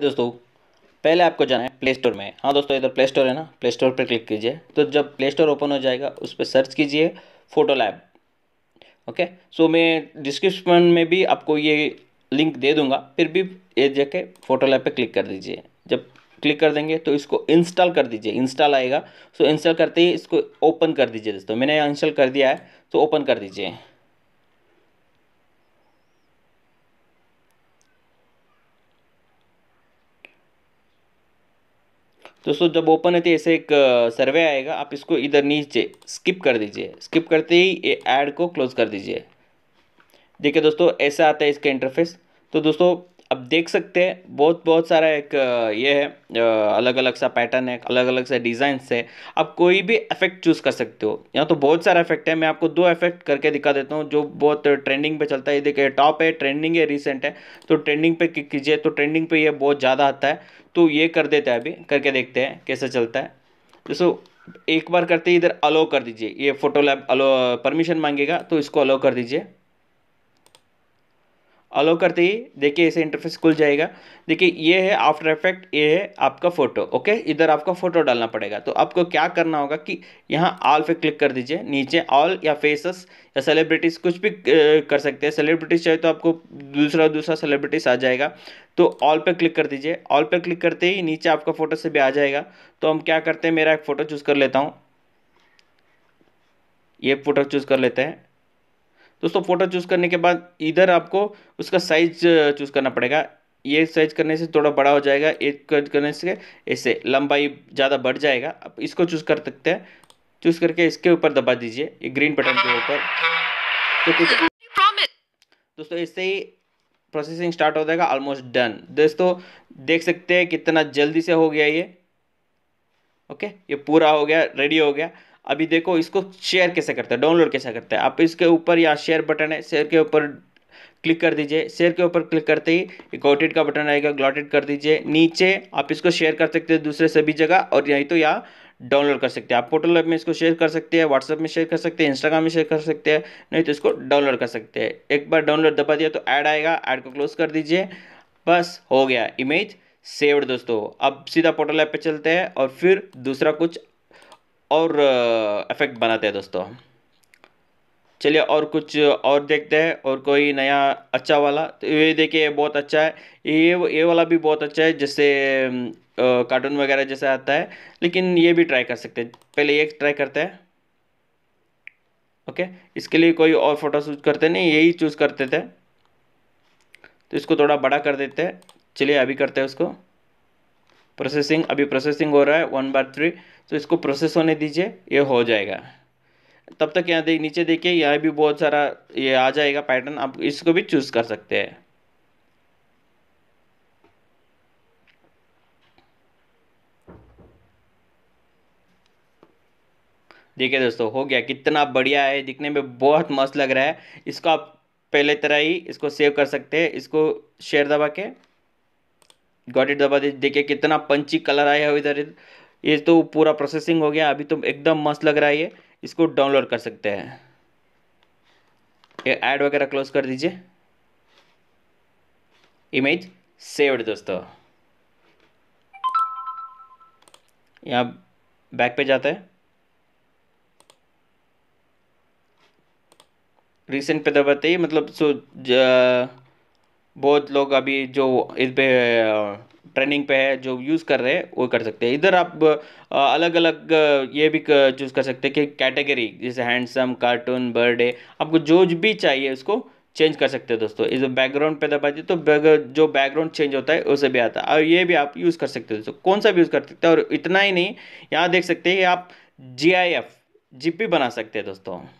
दोस्तों पहले आपको जाना है प्ले स्टोर में हाँ दोस्तों इधर प्ले स्टोर है ना प्ले स्टोर पर क्लिक कीजिए तो जब प्ले स्टोर ओपन हो जाएगा उस पर सर्च कीजिए फ़ोटो लैब ओके सो मैं डिस्क्रिप्शन में भी आपको ये लिंक दे दूंगा फिर भी ये जाके फ़ोटो लैब पर क्लिक कर दीजिए जब क्लिक कर देंगे तो इसको इंस्टॉल कर दीजिए इंस्टॉल आएगा सो इंस्टॉल करते ही इसको ओपन कर दीजिए दोस्तों मैंने इंस्टॉल कर दिया है तो ओपन कर दीजिए दोस्तों जब ओपन तो ऐसे एक सर्वे आएगा आप इसको इधर नीचे स्किप कर दीजिए स्किप करते ही ये ऐड को क्लोज कर दीजिए देखिए दोस्तों ऐसा आता है इसका इंटरफेस तो दोस्तों आप देख सकते हैं बहुत बहुत सारा एक ये है अलग अलग सा पैटर्न है अलग अलग सा डिज़ाइंस है आप कोई भी इफेक्ट चूज़ कर सकते हो यहाँ तो बहुत सारा इफेक्ट है मैं आपको दो इफेक्ट करके दिखा देता हूँ जो बहुत ट्रेंडिंग पे चलता है ये देखिए टॉप है ट्रेंडिंग है रिसेंट है तो ट्रेंडिंग पे कीजिए तो ट्रेंडिंग पे ये बहुत ज़्यादा आता है तो ये कर देते हैं अभी करके देखते हैं कैसे चलता है जैसे एक बार करते इधर अलो कर दीजिए ये फोटो लैब अलो परमिशन मांगेगा तो इसको अलो कर दीजिए अलो करते ही देखिए ऐसे इंटरफेस खुल जाएगा देखिए ये है आफ्टर इफेक्ट ये है आपका फ़ोटो ओके इधर आपका फ़ोटो डालना पड़ेगा तो आपको क्या करना होगा कि यहाँ ऑल पे क्लिक कर दीजिए नीचे ऑल या फेसेस या सेलिब्रिटीज़ कुछ भी कर सकते हैं सेलिब्रिटीज़ चाहिए तो आपको दूसरा दूसरा सेलिब्रिटीज़ आ जाएगा तो ऑल पे क्लिक कर दीजिए ऑल पे क्लिक करते ही नीचे आपका फ़ोटो से भी आ जाएगा तो हम क्या करते हैं मेरा एक फ़ोटो चूज़ कर लेता हूँ ये फ़ोटो चूज़ कर लेते हैं दोस्तों फ़ोटो चूज़ करने के बाद इधर आपको उसका साइज चूज़ करना पड़ेगा ये साइज करने से थोड़ा बड़ा हो जाएगा एक करने से ऐसे लंबाई ज़्यादा बढ़ जाएगा आप इसको चूज़ कर सकते हैं चूज़ करके इसके ऊपर दबा दीजिए ये ग्रीन बटन के ऊपर तो कुछ दोस्तों इससे ही प्रोसेसिंग स्टार्ट हो जाएगा ऑलमोस्ट डन दोस्तों देख सकते हैं कितना जल्दी से हो गया ये ओके ये पूरा हो गया रेडी हो गया अभी देखो इसको शेयर कैसे करते हैं डाउनलोड कैसे करते हैं आप इसके ऊपर यहाँ शेयर बटन है शेयर के ऊपर क्लिक कर दीजिए शेयर के ऊपर क्लिक करते ही गोटेड का बटन आएगा ग्लॉटेड कर दीजिए नीचे आप इसको शेयर कर सकते हैं दूसरे सभी जगह और यहीं तो यहाँ डाउनलोड कर सकते हैं आप पोर्टल ऐप में इसको शेयर कर सकते हैं व्हाट्सएप में शेयर कर सकते हैं इंस्टाग्राम में शेयर कर सकते हैं नहीं तो इसको डाउनलोड कर सकते हैं एक बार डाउनलोड दबा दिया तो ऐड आएगा ऐड को क्लोज कर दीजिए बस हो गया इमेज सेव्ड दोस्तों अब सीधा पोर्टल ऐप पे चलते हैं और फिर दूसरा कुछ और इफ़ेक्ट बनाते हैं दोस्तों चलिए और कुछ और देखते हैं और कोई नया अच्छा वाला तो ये देखिए बहुत अच्छा है ये ये वाला भी बहुत अच्छा है जैसे कार्टून वगैरह जैसे आता है लेकिन ये भी ट्राई कर सकते हैं पहले ये ट्राई करते हैं ओके इसके लिए कोई और फोटो चूज करते नहीं यही चूज़ करते थे तो इसको थोड़ा बड़ा कर देते हैं चलिए अभी करते हैं उसको प्रोसेसिंग अभी प्रोसेसिंग हो रहा है वन बार थ्री तो इसको प्रोसेस होने दीजिए ये हो जाएगा तब तक यहाँ देख नीचे देखिए यहाँ भी बहुत सारा ये आ जाएगा पैटर्न आप इसको भी चूज़ कर सकते हैं देखिए दोस्तों हो गया कितना बढ़िया है दिखने में बहुत मस्त लग रहा है इसको आप पहले तरह ही इसको सेव कर सकते हैं इसको शेयर दबा के गॉट इट दबा देखिए कितना पंची कलर आया है इधर ये तो पूरा प्रोसेसिंग हो गया अभी तो एकदम मस्त लग रहा है ये इसको डाउनलोड कर सकते हैं ये ऐड वगैरह क्लोज कर दीजिए इमेज सेव्ड दोस्तों यहाँ बैक पे जाता है रिसेंट पे दबाते ही मतलब सो बहुत लोग अभी जो इस पे ट्रेनिंग पे है जो यूज़ कर रहे हैं वो कर सकते हैं इधर आप अलग अलग ये भी चूज़ कर सकते हैं कि कैटेगरी जैसे हैंडसम कार्टून बर्थडे आपको जो भी चाहिए उसको चेंज कर सकते हैं दोस्तों इस बैकग्राउंड पे दबाइए तो जो बैकग्राउंड चेंज होता है उसे भी आता है और ये भी आप यूज़ कर सकते हो दोस्तों कौन सा भी यूज़ कर सकते हैं और इतना ही नहीं यहाँ देख सकते हैं आप जी आई एफ जी पी बना सकते हैं दोस्तों